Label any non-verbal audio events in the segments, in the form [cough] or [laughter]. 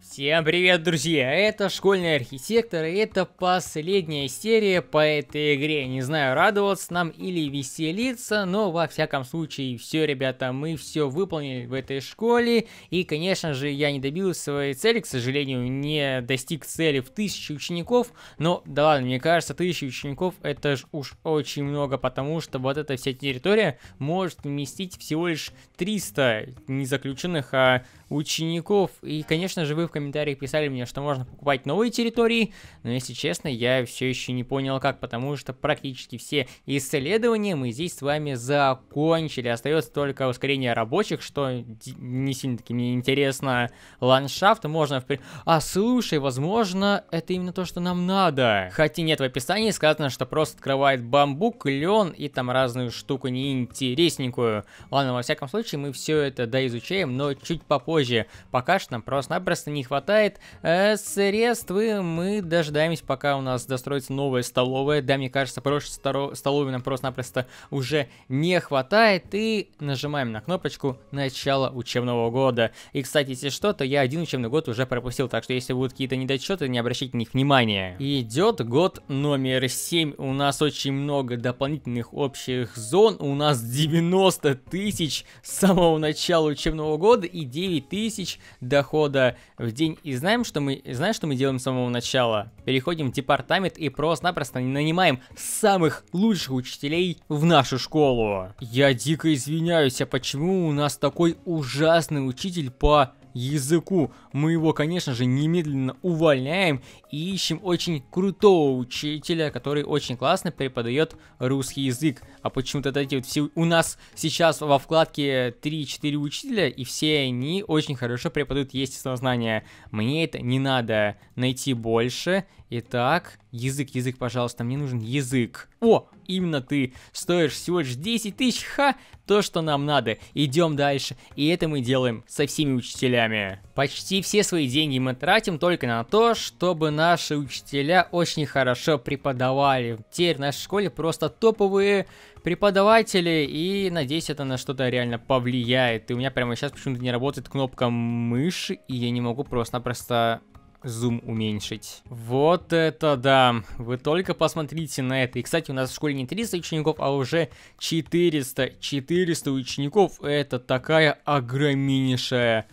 Всем привет, друзья! Это Школьный Архитектор, и это последняя серия по этой игре. Не знаю, радоваться нам или веселиться, но во всяком случае, все, ребята, мы все выполнили в этой школе. И, конечно же, я не добился своей цели, к сожалению, не достиг цели в тысячи учеников. Но, да ладно, мне кажется, тысячи учеников это ж уж очень много, потому что вот эта вся территория может вместить всего лишь 300 не заключенных, а учеников. И, конечно же, вы в комментариях писали мне, что можно покупать новые территории, но, если честно, я все еще не понял как, потому что практически все исследования мы здесь с вами закончили. Остается только ускорение рабочих, что не сильно-таки мне интересно. Ландшафт можно... В... А, слушай, возможно, это именно то, что нам надо. Хотя нет, в описании сказано, что просто открывает бамбук, лен и там разную штуку неинтересненькую. Ладно, во всяком случае, мы все это доизучаем, но чуть попозже позже. Пока что нам просто-напросто не хватает э, средств, и мы дожидаемся, пока у нас достроится новая столовая. Да, мне кажется, прошлой старо... столовой нам просто-напросто уже не хватает. И нажимаем на кнопочку начала учебного года». И, кстати, если что, то я один учебный год уже пропустил, так что если будут какие-то недочеты, не обращайте на них внимания. Идет год номер 7. У нас очень много дополнительных общих зон. У нас 90 тысяч с самого начала учебного года и 9 тысяч дохода в день. И знаем, что мы, знаешь, что мы делаем с самого начала? Переходим в департамент и просто-напросто нанимаем самых лучших учителей в нашу школу. Я дико извиняюсь, а почему у нас такой ужасный учитель по языку. Мы его, конечно же, немедленно увольняем и ищем очень крутого учителя, который очень классно преподает русский язык. А почему-то эти вот все... У нас сейчас во вкладке 3-4 учителя, и все они очень хорошо преподают естественное знание. Мне это не надо найти больше. Итак, язык, язык, пожалуйста, мне нужен язык. О, именно ты стоишь всего лишь 10 тысяч, ха, то, что нам надо. Идем дальше. И это мы делаем со всеми учителями учителями. Почти все свои деньги мы тратим только на то, чтобы наши учителя очень хорошо преподавали. Теперь в нашей школе просто топовые преподаватели, и надеюсь, это на что-то реально повлияет. И у меня прямо сейчас почему-то не работает кнопка мыши, и я не могу просто-напросто зум уменьшить. Вот это да. Вы только посмотрите на это. И, кстати, у нас в школе не 300 учеников, а уже 400. 400 учеников. Это такая огромнейшая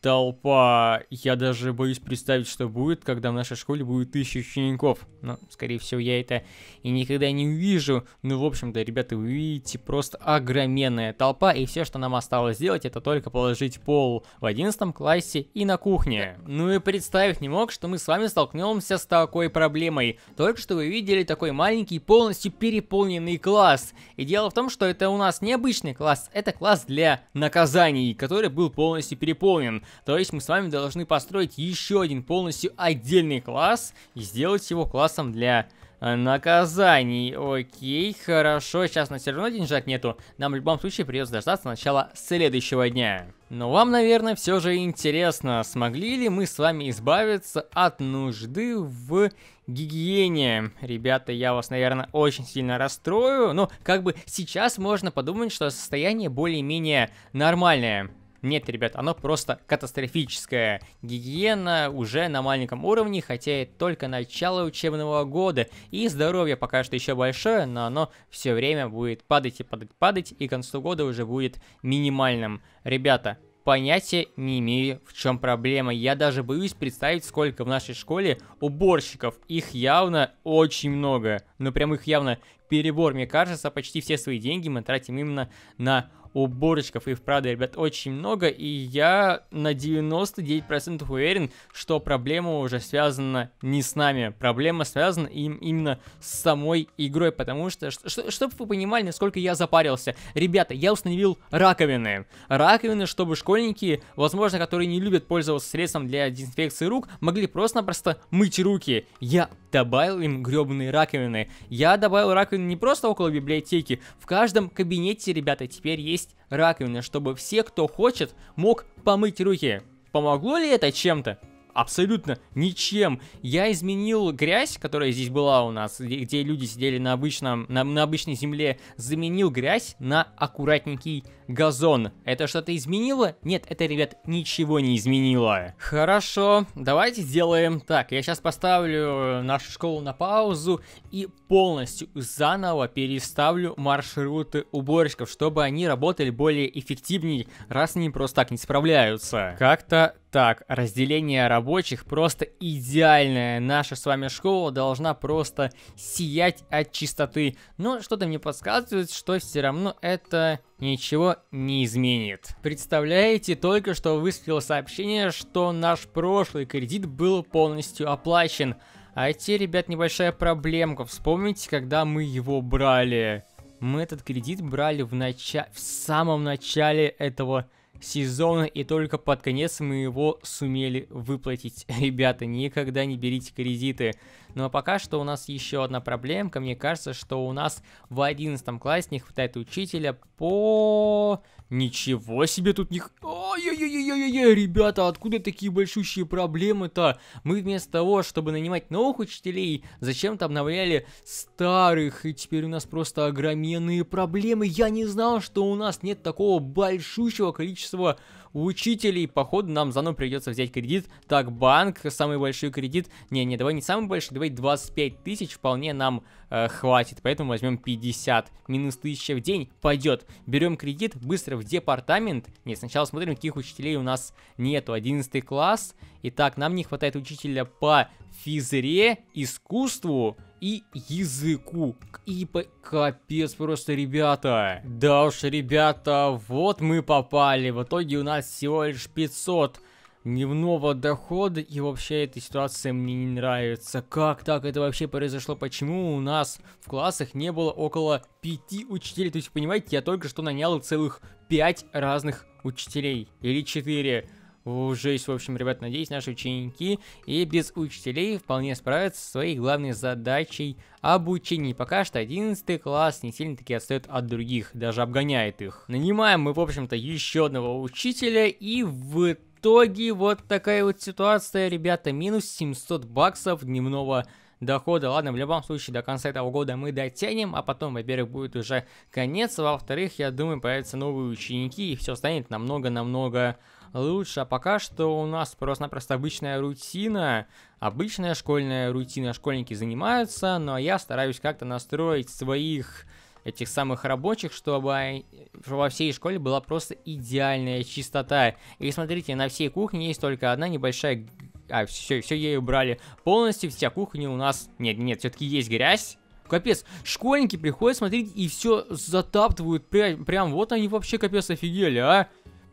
толпа. Я даже боюсь представить, что будет, когда в нашей школе будет тысяча учеников. Но, скорее всего, я это и никогда не увижу. Ну, в общем-то, ребята, вы видите, просто огроменная толпа, и все, что нам осталось сделать, это только положить пол в одиннадцатом классе и на кухне. Ну и представить не мог, что мы с вами столкнемся с такой проблемой. Только что вы видели такой маленький, полностью переполненный класс. И дело в том, что это у нас не обычный класс, это класс для наказаний, который был полностью переполнен. То есть мы с вами должны построить еще один полностью отдельный класс и сделать его классом для э, наказаний. Окей, хорошо, сейчас на все равно деньжат нету. Нам в любом случае придется дождаться начала следующего дня. Но вам, наверное, все же интересно, смогли ли мы с вами избавиться от нужды в гигиене. Ребята, я вас, наверное, очень сильно расстрою, но как бы сейчас можно подумать, что состояние более-менее нормальное. Нет, ребят, оно просто катастрофическое. Гигиена уже на маленьком уровне, хотя и только начало учебного года. И здоровье пока что еще большое, но оно все время будет падать и падать, падать, и к концу года уже будет минимальным. Ребята, понятия не имею, в чем проблема. Я даже боюсь представить, сколько в нашей школе уборщиков. Их явно очень много. Ну, прям их явно перебор, мне кажется. Почти все свои деньги мы тратим именно на уборочков. Их, правда, ребят, очень много, и я на 99% уверен, что проблема уже связана не с нами. Проблема связана им именно с самой игрой, потому что, чтобы вы понимали, насколько я запарился. Ребята, я установил раковины. Раковины, чтобы школьники, возможно, которые не любят пользоваться средством для дезинфекции рук, могли просто-напросто мыть руки. Я добавил им гребные раковины. Я добавил раковины не просто около библиотеки. В каждом кабинете, ребята, теперь есть есть раковина, чтобы все, кто хочет, мог помыть руки. Помогло ли это чем-то? абсолютно ничем. Я изменил грязь, которая здесь была у нас, где люди сидели на, обычном, на, на обычной земле, заменил грязь на аккуратненький газон. Это что-то изменило? Нет, это, ребят, ничего не изменило. Хорошо, давайте сделаем так. Я сейчас поставлю э, нашу школу на паузу и полностью заново переставлю маршруты уборщиков, чтобы они работали более эффективнее, раз они просто так не справляются. Как-то так, разделение работы рабочих просто идеальная. Наша с вами школа должна просто сиять от чистоты. Но что-то мне подсказывает, что все равно это ничего не изменит. Представляете, только что высветило сообщение, что наш прошлый кредит был полностью оплачен. А те, ребят, небольшая проблемка. Вспомните, когда мы его брали. Мы этот кредит брали в, нача... в самом начале этого сезона, и только под конец мы его сумели выплатить. [laughs] Ребята, никогда не берите кредиты. Ну а пока что у нас еще одна проблемка. Мне кажется, что у нас в 11 классе не хватает учителя по... Ничего себе тут не... Ой-ой-ой-ой-ой, ребята, откуда такие большущие проблемы-то? Мы вместо того, чтобы нанимать новых учителей, зачем-то обновляли старых, и теперь у нас просто огроменные проблемы. Я не знал, что у нас нет такого большущего количества у учителей. Походу, нам заново придется взять кредит. Так, банк, самый большой кредит. Не, не, давай не самый большой, давай 25 тысяч вполне нам э, хватит. Поэтому возьмем 50. Минус 1000 в день пойдет. Берем кредит быстро в департамент. Не, сначала смотрим, каких учителей у нас нету. 11 класс. Итак, нам не хватает учителя по физре, искусству, и языку. И по... капец просто, ребята. Да уж, ребята, вот мы попали. В итоге у нас всего лишь 500 дневного дохода, и вообще эта ситуация мне не нравится. Как так это вообще произошло? Почему у нас в классах не было около пяти учителей? То есть, понимаете, я только что нанял целых пять разных учителей. Или четыре. Уже есть, в общем, ребят, надеюсь, наши ученики и без учителей вполне справятся со своей главной задачей обучения. Пока что 11 класс не сильно-таки отстает от других, даже обгоняет их. Нанимаем мы, в общем-то, еще одного учителя и в итоге вот такая вот ситуация, ребята, минус 700 баксов дневного дохода. Ладно, в любом случае, до конца этого года мы дотянем, а потом, во-первых, будет уже конец, а во-вторых, я думаю, появятся новые ученики, и все станет намного-намного лучше. А пока что у нас просто-напросто обычная рутина, обычная школьная рутина. Школьники занимаются, но я стараюсь как-то настроить своих этих самых рабочих, чтобы во всей школе была просто идеальная чистота. И смотрите, на всей кухне есть только одна небольшая... А, все, все ей убрали полностью, вся кухня у нас... Нет, нет, все-таки есть грязь, Капец, школьники приходят смотреть и все затаптывают. Прям, прям вот они вообще капец офигели, а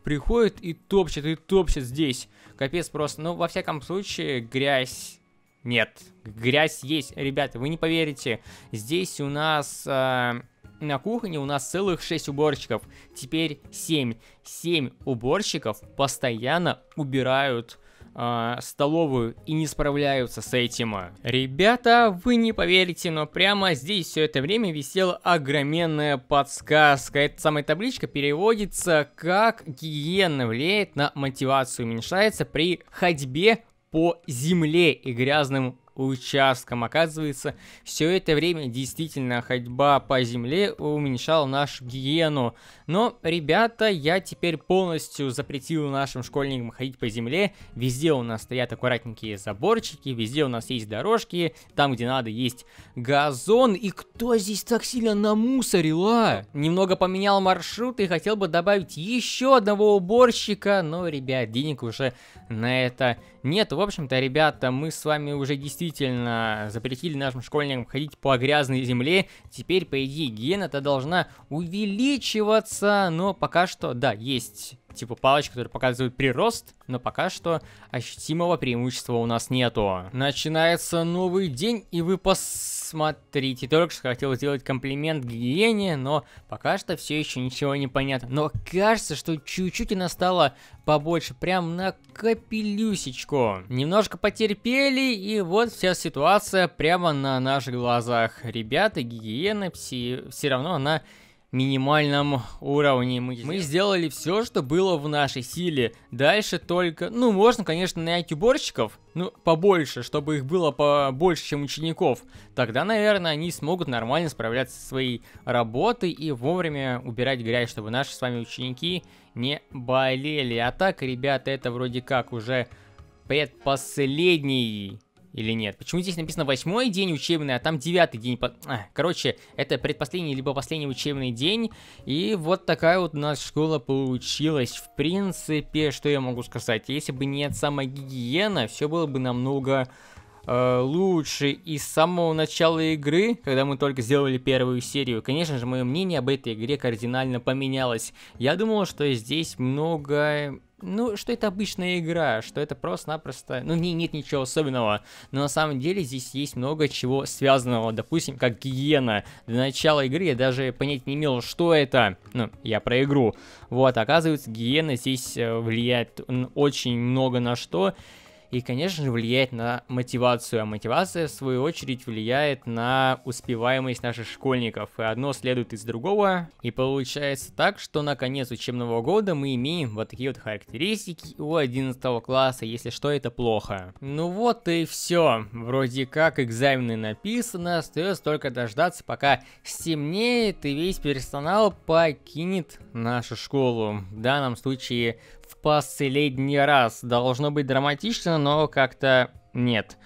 приходит и топчет и топчет здесь. Капец просто. Ну, во всяком случае, грязь... Нет, грязь есть, ребята, вы не поверите. Здесь у нас... Э на кухне у нас целых 6 уборщиков. Теперь 7. 7 уборщиков постоянно убирают э, столовую и не справляются с этим. Ребята, вы не поверите, но прямо здесь все это время висела огроменная подсказка. Эта самая табличка переводится как гигиена влияет на мотивацию, уменьшается при ходьбе по земле и грязным участкам. Оказывается, все это время действительно ходьба по земле уменьшала нашу гигиену. Но, ребята, я теперь полностью запретил нашим школьникам ходить по земле. Везде у нас стоят аккуратненькие заборчики, везде у нас есть дорожки, там, где надо, есть газон. И кто здесь так сильно намусорила? Немного поменял маршрут и хотел бы добавить еще одного уборщика, но, ребят, денег уже на это нет. В общем-то, ребята, мы с вами уже действительно действительно запретили нашим школьникам ходить по грязной земле. Теперь, по идее, гена-то должна увеличиваться, но пока что, да, есть типа палочек, которые показывают прирост, но пока что ощутимого преимущества у нас нету. Начинается новый день, и вы пос смотрите, только что хотел сделать комплимент гигиене, но пока что все еще ничего не понятно. Но кажется, что чуть-чуть она стала побольше, прям на капелюсечку. Немножко потерпели, и вот вся ситуация прямо на наших глазах. Ребята, гигиена, пси... все равно она минимальном уровне. Мы, мы сделали все, что было в нашей силе. Дальше только... Ну, можно, конечно, нанять уборщиков, ну, побольше, чтобы их было побольше, чем учеников. Тогда, наверное, они смогут нормально справляться со своей работой и вовремя убирать грязь, чтобы наши с вами ученики не болели. А так, ребята, это вроде как уже предпоследний или нет? Почему здесь написано восьмой день учебный, а там девятый день? А, короче, это предпоследний либо последний учебный день. И вот такая вот у нас школа получилась. В принципе, что я могу сказать? Если бы нет самой гигиена, все было бы намного э, лучше. И с самого начала игры, когда мы только сделали первую серию, конечно же, мое мнение об этой игре кардинально поменялось. Я думал, что здесь много ну, что это обычная игра, что это просто-напросто, ну, не, нет ничего особенного, но на самом деле здесь есть много чего связанного, допустим, как гиена. До начала игры я даже понять не имел, что это, ну, я про игру. Вот, оказывается, гиена здесь э, влияет очень много на что, и, конечно же, влияет на мотивацию. А мотивация, в свою очередь, влияет на успеваемость наших школьников. И одно следует из другого. И получается так, что на конец учебного года мы имеем вот такие вот характеристики у 11 класса. Если что, это плохо. Ну вот и все. Вроде как экзамены написаны, остается только дождаться, пока стемнеет и весь персонал покинет нашу школу. В данном случае в последний раз. Должно быть драматично, но как-то нет.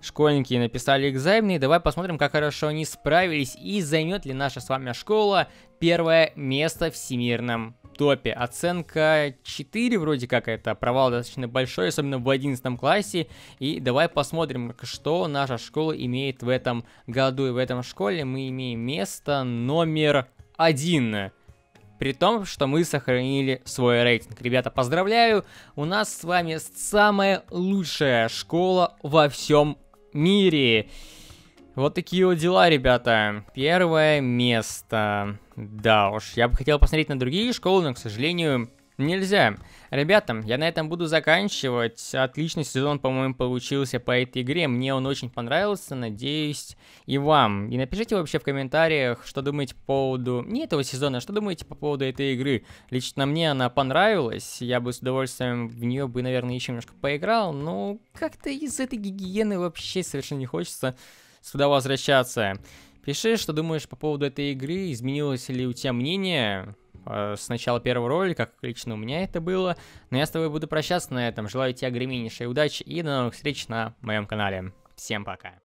Школьники написали экзамены, давай посмотрим, как хорошо они справились и займет ли наша с вами школа первое место в всемирном топе. Оценка 4 вроде как это, провал достаточно большой, особенно в 11 классе. И давай посмотрим, что наша школа имеет в этом году. И в этом школе мы имеем место номер один при том, что мы сохранили свой рейтинг. Ребята, поздравляю, у нас с вами самая лучшая школа во всем мире. Вот такие вот дела, ребята. Первое место. Да уж, я бы хотел посмотреть на другие школы, но, к сожалению, нельзя. Ребята, я на этом буду заканчивать. Отличный сезон, по-моему, получился по этой игре. Мне он очень понравился, надеюсь, и вам. И напишите вообще в комментариях, что думаете по поводу... Не этого сезона, а что думаете по поводу этой игры. Лично мне она понравилась. Я бы с удовольствием в нее бы, наверное, еще немножко поиграл. Но как-то из этой гигиены вообще совершенно не хочется сюда возвращаться. Пиши, что думаешь по поводу этой игры, изменилось ли у тебя мнение, Э, с начала первого ролика, как лично у меня это было. Но я с тобой буду прощаться на этом. Желаю тебе огромнейшей удачи и до новых встреч на моем канале. Всем пока.